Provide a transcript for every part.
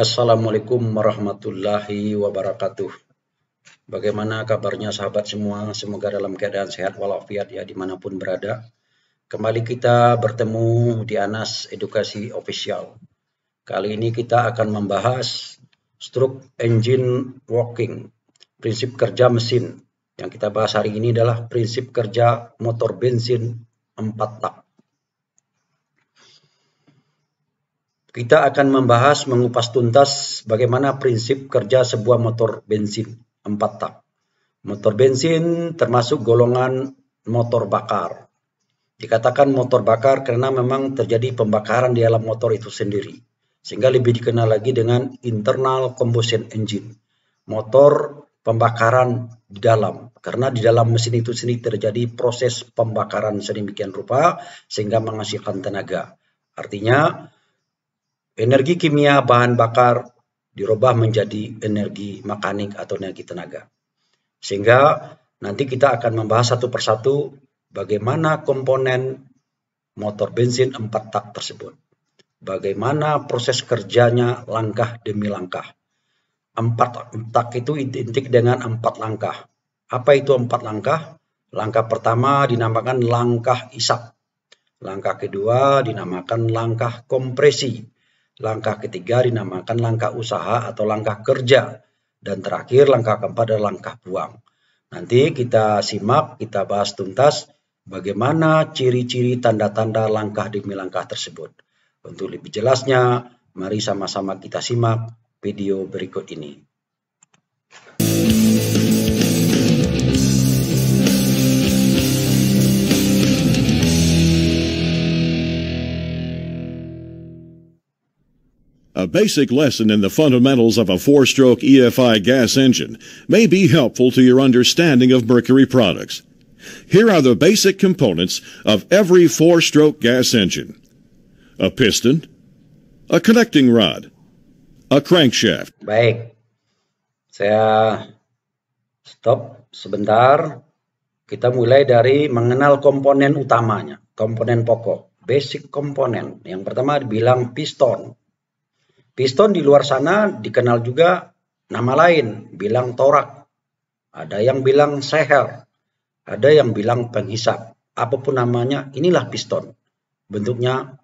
Assalamualaikum warahmatullahi wabarakatuh. Bagaimana kabarnya sahabat semua? Semoga dalam keadaan sehat walafiat ya dimanapun berada. Kembali kita bertemu di Anas Edukasi Official. Kali ini kita akan membahas stroke engine Working, prinsip kerja mesin. Yang kita bahas hari ini adalah prinsip kerja motor bensin 4 tak. kita akan membahas mengupas tuntas bagaimana prinsip kerja sebuah motor bensin 4 tak. Motor bensin termasuk golongan motor bakar. Dikatakan motor bakar karena memang terjadi pembakaran di dalam motor itu sendiri. Sehingga lebih dikenal lagi dengan internal combustion engine. Motor pembakaran di dalam. Karena di dalam mesin itu sendiri terjadi proses pembakaran sedemikian rupa sehingga menghasilkan tenaga. Artinya Energi kimia bahan bakar dirubah menjadi energi mekanik atau energi tenaga. Sehingga nanti kita akan membahas satu persatu bagaimana komponen motor bensin empat tak tersebut. Bagaimana proses kerjanya langkah demi langkah. Empat tak itu identik dengan empat langkah. Apa itu empat langkah? Langkah pertama dinamakan langkah isap. Langkah kedua dinamakan langkah kompresi. Langkah ketiga dinamakan langkah usaha atau langkah kerja. Dan terakhir langkah keempat adalah langkah buang. Nanti kita simak, kita bahas tuntas bagaimana ciri-ciri tanda-tanda langkah demi langkah tersebut. Untuk lebih jelasnya, mari sama-sama kita simak video berikut ini. A basic lesson in the fundamentals of a four-stroke EFI gas engine may be helpful to your understanding of Mercury products. Here are the basic components of every four-stroke gas engine. A piston, a connecting rod, a crankshaft. Baik, saya stop sebentar. Kita mulai dari mengenal komponen utamanya, komponen pokok, basic komponen. Yang pertama bilang piston. Piston di luar sana dikenal juga nama lain, bilang torak. Ada yang bilang seher, ada yang bilang penghisap. Apapun namanya, inilah piston. Bentuknya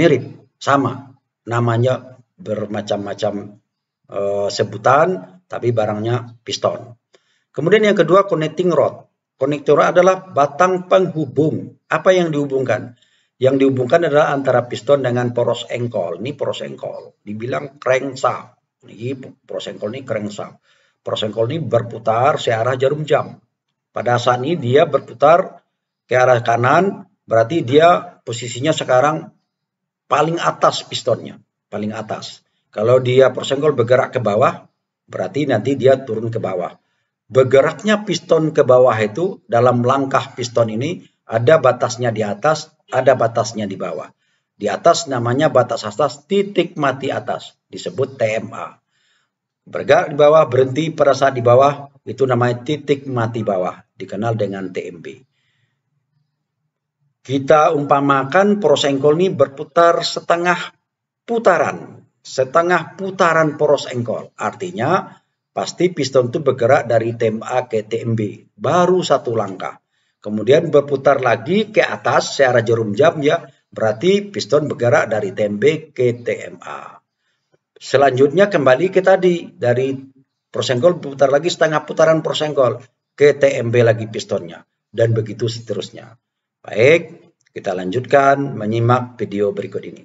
mirip, sama. Namanya bermacam-macam e, sebutan, tapi barangnya piston. Kemudian yang kedua, connecting rod. Konektor adalah batang penghubung. Apa yang dihubungkan? yang dihubungkan adalah antara piston dengan poros engkol. Ini poros engkol, dibilang crankshaft. Ini poros engkol ini crankshaft. Poros engkol ini berputar searah jarum jam. Pada saat ini dia berputar ke arah kanan, berarti dia posisinya sekarang paling atas pistonnya, paling atas. Kalau dia poros engkol bergerak ke bawah, berarti nanti dia turun ke bawah. Bergeraknya piston ke bawah itu dalam langkah piston ini ada batasnya di atas, ada batasnya di bawah. Di atas namanya batas atas titik mati atas, disebut TMA. Bergerak di bawah, berhenti pada saat di bawah, itu namanya titik mati bawah, dikenal dengan TMB. Kita umpamakan porosengkol ini berputar setengah putaran. Setengah putaran poros engkol, Artinya, pasti piston itu bergerak dari TMA ke TMB. Baru satu langkah. Kemudian berputar lagi ke atas secara jarum jam ya, berarti piston bergerak dari TMB ke TMA. Selanjutnya kembali ke tadi dari prosenggol berputar lagi setengah putaran prosenggol ke TMB lagi pistonnya dan begitu seterusnya. Baik, kita lanjutkan menyimak video berikut ini.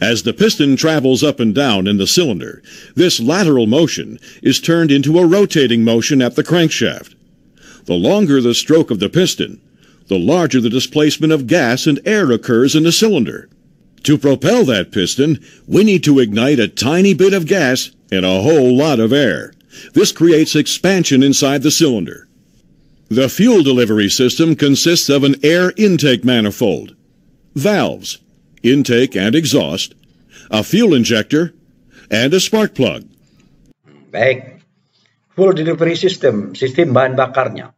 as the piston travels up and down in the cylinder. This lateral motion is turned into a rotating motion at the crankshaft. The longer the stroke of the piston, the larger the displacement of gas and air occurs in the cylinder. To propel that piston, we need to ignite a tiny bit of gas and a whole lot of air. This creates expansion inside the cylinder. The fuel delivery system consists of an air intake manifold, valves, intake and exhaust, a fuel injector, and a spark plug. Baik, full delivery system, sistem bahan bakarnya.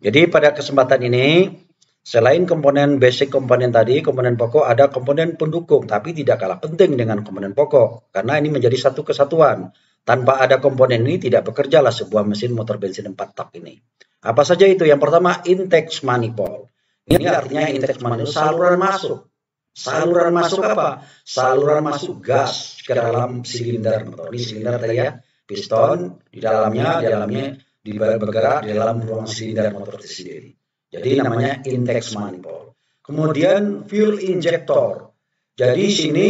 Jadi pada kesempatan ini, selain komponen basic komponen tadi, komponen pokok ada komponen pendukung, tapi tidak kalah penting dengan komponen pokok, karena ini menjadi satu kesatuan. Tanpa ada komponen ini tidak bekerjalah sebuah mesin motor bensin 4 tak ini. Apa saja itu? Yang pertama intake manifold. Ini artinya intake manifold saluran masuk. Saluran masuk apa? Saluran masuk gas ke dalam silinder motor. Ini silinder tadi ya, piston di dalamnya, di dalamnya bergerak di dalam ruang silinder motor itu sendiri. Jadi namanya index manifold. Kemudian fuel injector. Jadi sini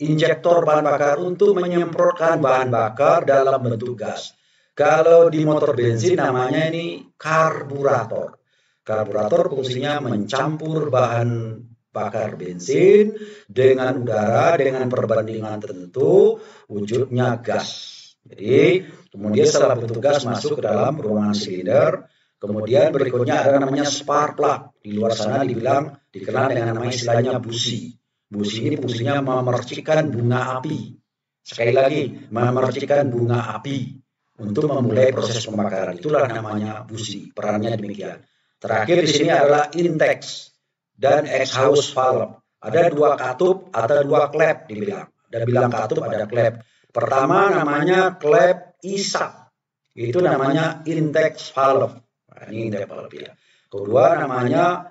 injektor bahan bakar untuk menyemprotkan bahan bakar dalam bentuk gas. Kalau di motor bensin namanya ini karburator. Karburator fungsinya mencampur bahan bakar bensin dengan udara dengan perbandingan tertentu wujudnya gas. Jadi kemudian setelah petugas masuk ke dalam ruangan silinder, kemudian berikutnya ada namanya spark plug. Di luar sana dibilang dikenal dengan nama istilahnya busi. Busi ini fungsinya memercikan bunga api. Sekali lagi, memercikan bunga api untuk memulai proses pembakaran. Itulah namanya busi, perannya demikian. Terakhir di sini adalah indeks dan exhaust valve. Ada dua katup atau dua klep dibilang. Ada bilang katup, ada klep. Pertama namanya klep isap. Itu namanya index valve. Nah, ini index valve ya. Kedua namanya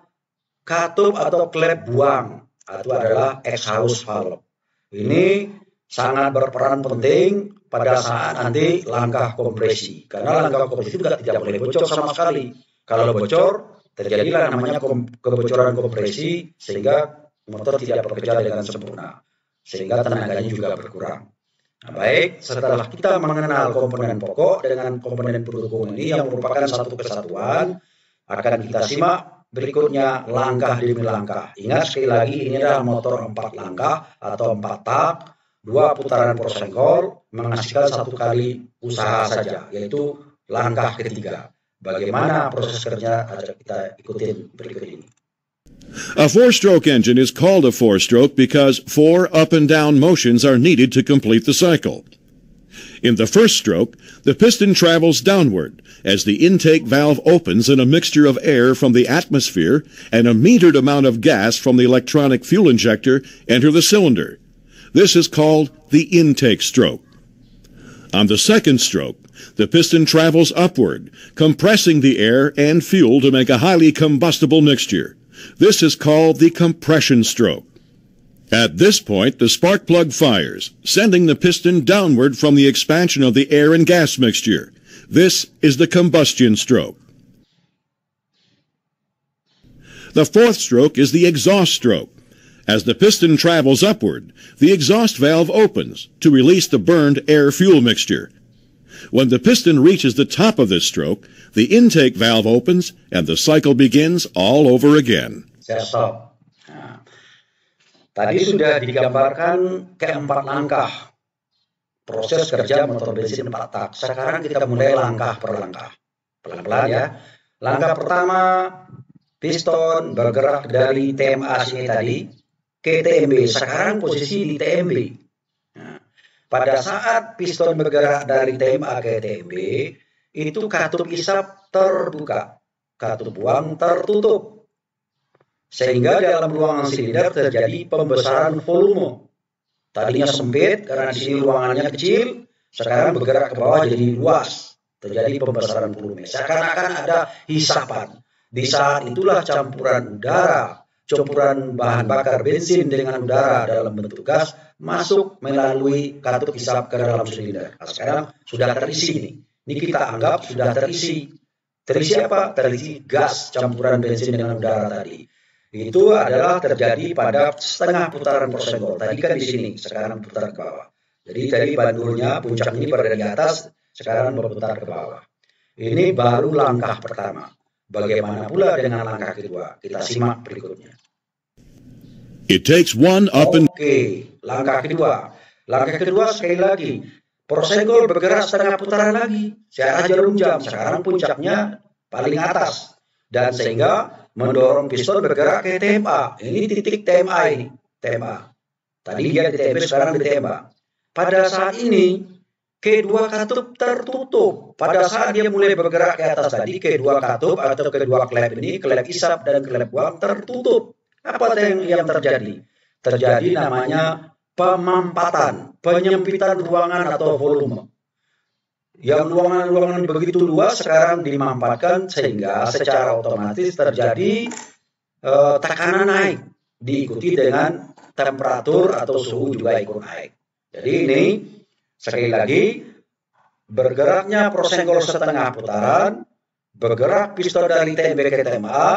katup atau klep buang. Itu adalah exhaust valve. Ini sangat berperan penting pada saat nanti langkah kompresi. Karena langkah kompresi juga tidak boleh bocor sama sekali. Kalau bocor, terjadilah namanya kebocoran kompresi sehingga motor tidak bekerja dengan sempurna sehingga tenaganya juga berkurang. Nah, baik, setelah kita mengenal komponen pokok dengan komponen pendukung ini yang merupakan satu kesatuan, akan kita simak berikutnya langkah demi langkah. Ingat sekali lagi ini adalah motor empat langkah atau empat tak dua putaran prosengkol menghasilkan satu kali usaha saja, yaitu langkah ketiga. Bagaimana proses kerja ajak kita ikutin berikut ini. A four-stroke engine is called a four-stroke because four up and down motions are needed to complete the cycle. In the first stroke, the piston travels downward as the intake valve opens and a mixture of air from the atmosphere and a metered amount of gas from the electronic fuel injector enter the cylinder. This is called the intake stroke. On the second stroke, the piston travels upward, compressing the air and fuel to make a highly combustible mixture. This is called the compression stroke. At this point, the spark plug fires, sending the piston downward from the expansion of the air and gas mixture. This is the combustion stroke. The fourth stroke is the exhaust stroke. As the piston travels upward, the exhaust valve opens to release the burned air-fuel mixture. When the piston reaches the top of this stroke, the intake valve opens and the cycle begins all over again. Saya stop. Nah, tadi sudah digambarkan keempat langkah proses kerja motor bensin empat tak. Sekarang kita mulai langkah per langkah. Pelan-pelan ya. Langkah pertama, piston bergerak dari TMA sini tadi ke TMB. Sekarang posisi di TMB. Pada saat piston bergerak dari TMA ke TMB, itu katup isap terbuka, katup buang tertutup. Sehingga dalam ruangan silinder terjadi pembesaran volume. Tadinya sempit karena di sini ruangannya kecil, sekarang bergerak ke bawah jadi luas. Terjadi pembesaran volume. Seakan-akan ada hisapan. Di saat itulah campuran udara, campuran bahan bakar bensin dengan udara dalam bentuk gas masuk melalui kartu hisap ke dalam silinder. Nah, sekarang sudah terisi ini. Ini kita anggap sudah terisi. Terisi apa? Terisi gas campuran bensin dengan udara tadi. Itu adalah terjadi pada setengah putaran porsenggol. Tadi kan di sini, sekarang putar ke bawah. Jadi tadi bandulnya puncak ini berada di atas, sekarang berputar ke bawah. Ini baru langkah pertama. Bagaimana pula dengan langkah kedua? Kita simak berikutnya. It takes one up and... Oke, langkah kedua. Langkah kedua sekali lagi. Prosegol bergerak setengah putaran lagi. Searah jarum jam. Sekarang puncaknya paling atas. Dan sehingga mendorong pistol bergerak ke TMA. Ini titik TMA ini. TMA. Tadi dia di TMA, sekarang di TMA. Pada saat ini, kedua katup tertutup. Pada saat dia mulai bergerak ke atas tadi, kedua katup atau kedua klep ini, klep isap dan klep uang tertutup apa yang, yang terjadi? Terjadi namanya pemampatan, penyempitan ruangan atau volume. Yang ruangan-ruangan begitu luas sekarang dimampatkan sehingga secara otomatis terjadi e, tekanan naik diikuti dengan temperatur atau suhu juga ikut naik. Jadi ini sekali lagi bergeraknya prosenggol setengah putaran, bergerak pistol dari TMB ke TMA,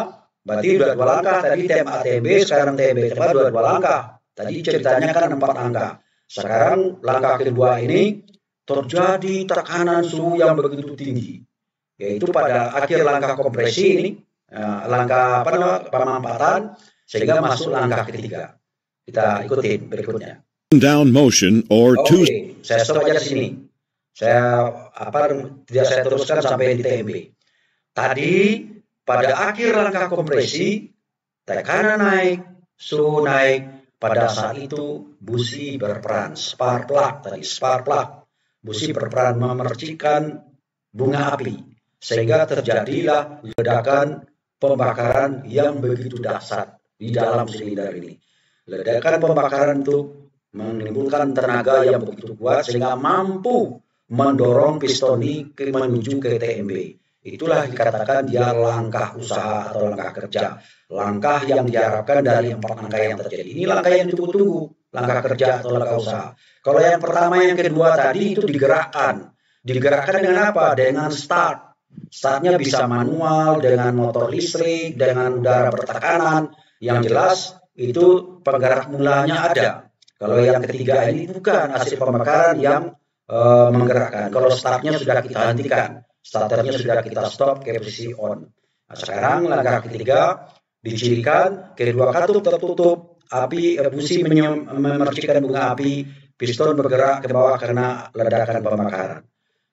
Berarti sudah dua langkah tadi tem TMB, sekarang TMB cepat dua dua langkah. Tadi ceritanya kan empat angka. Sekarang langkah kedua ini terjadi tekanan suhu yang begitu tinggi. Yaitu pada akhir langkah kompresi ini, eh, langkah apa pemanfaatan, sehingga masuk langkah ketiga. Kita ikutin berikutnya. Down motion or two. okay, saya stop aja sini. Saya apa tidak saya teruskan sampai di TMB. Tadi pada akhir langkah kompresi, tekanan naik, suhu naik, pada saat itu busi berperan, spark plug tadi, spark plug. Busi berperan memercikan bunga api, sehingga terjadilah ledakan pembakaran yang begitu dahsyat di dalam silinder ini. Ledakan pembakaran itu menimbulkan tenaga yang begitu kuat sehingga mampu mendorong piston ini menuju ke TMB. Itulah dikatakan dia langkah usaha atau langkah kerja. Langkah yang diharapkan dari empat langkah yang terjadi. Ini langkah yang ditunggu-tunggu. Langkah kerja atau langkah usaha. Kalau yang pertama, yang kedua tadi itu digerakkan. Digerakkan dengan apa? Dengan start. Startnya bisa manual, dengan motor listrik, dengan udara bertekanan. Yang jelas itu penggerak mulanya ada. Kalau yang ketiga ini bukan hasil pembakaran yang e, menggerakkan. Kalau startnya sudah kita hentikan starternya sudah kita stop ke posisi on. Nah, sekarang langkah ketiga dicirikan, kedua katup tertutup, api busi memercikkan bunga api, piston bergerak ke bawah karena ledakan pembakaran.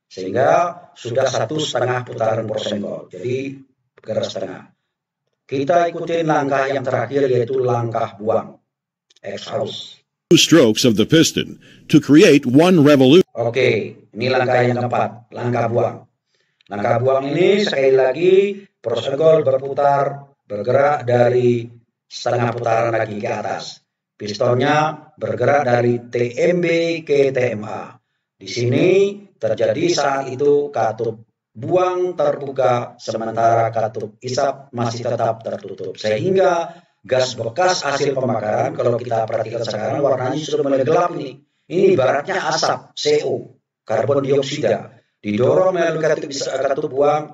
Sehingga sudah satu setengah putaran prosenggol jadi bergerak setengah. Kita ikuti langkah yang terakhir yaitu langkah buang, exhaust. Two strokes of the piston to create one revolution. Oke, okay, ini langkah yang keempat, langkah buang. Langkah buang ini sekali lagi prosegol berputar bergerak dari setengah putaran lagi ke atas. Pistonnya bergerak dari TMB ke TMA. Di sini terjadi saat itu katup buang terbuka sementara katup isap masih tetap tertutup sehingga gas bekas hasil pembakaran kalau kita perhatikan sekarang warnanya sudah mulai gelap ini. Ini baratnya asap CO, karbon dioksida didorong melalui bisa katup buang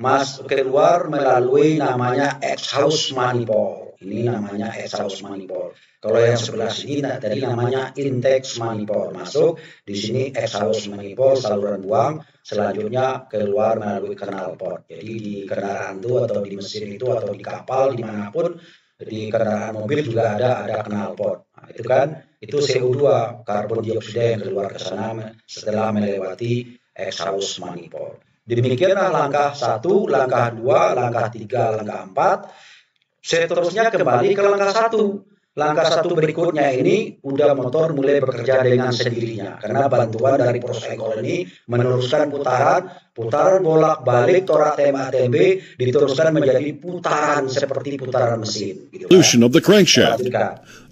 mas keluar melalui namanya exhaust manifold. Ini namanya exhaust manifold. Kalau yang sebelah sini nah, tadi namanya intake manifold. Masuk di sini exhaust manifold saluran buang, selanjutnya keluar melalui kanal port. Jadi di kendaraan itu atau di mesin itu atau di kapal dimanapun di kendaraan mobil juga ada ada kenal port Nah, itu kan itu CO2 karbon dioksida yang keluar ke sana setelah melewati eh, Charles Demikianlah langkah satu, langkah dua, langkah tiga, langkah empat. Seterusnya kembali ke langkah satu langkah satu berikutnya ini udah motor mulai bekerja dengan sendirinya karena bantuan dari prosekol ini meneruskan putaran putaran bolak balik torak tema tembe diteruskan menjadi putaran seperti putaran mesin revolution gitu kan. of the crankshaft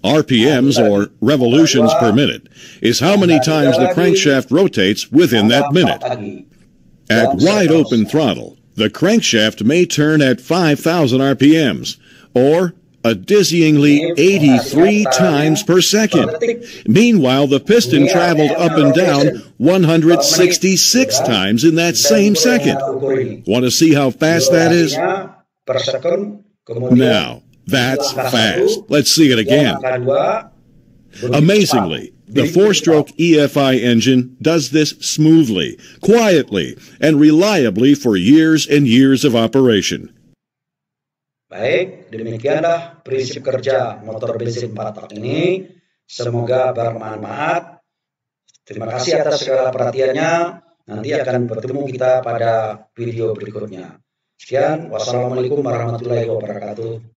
RPMs or revolutions per minute is how many times the crankshaft rotates within that minute at wide open throttle the crankshaft may turn at 5000 RPMs or a dizzyingly 83 times per second. Meanwhile, the piston traveled up and down 166 times in that same second. Want to see how fast that is? Now, that's fast. Let's see it again. Amazingly, the four-stroke EFI engine does this smoothly, quietly, and reliably for years and years of operation. Baik, demikianlah prinsip kerja motor bensin 4 tak ini. Semoga bermanfaat. Terima kasih atas segala perhatiannya. Nanti akan bertemu kita pada video berikutnya. Sekian, wassalamualaikum warahmatullahi wabarakatuh.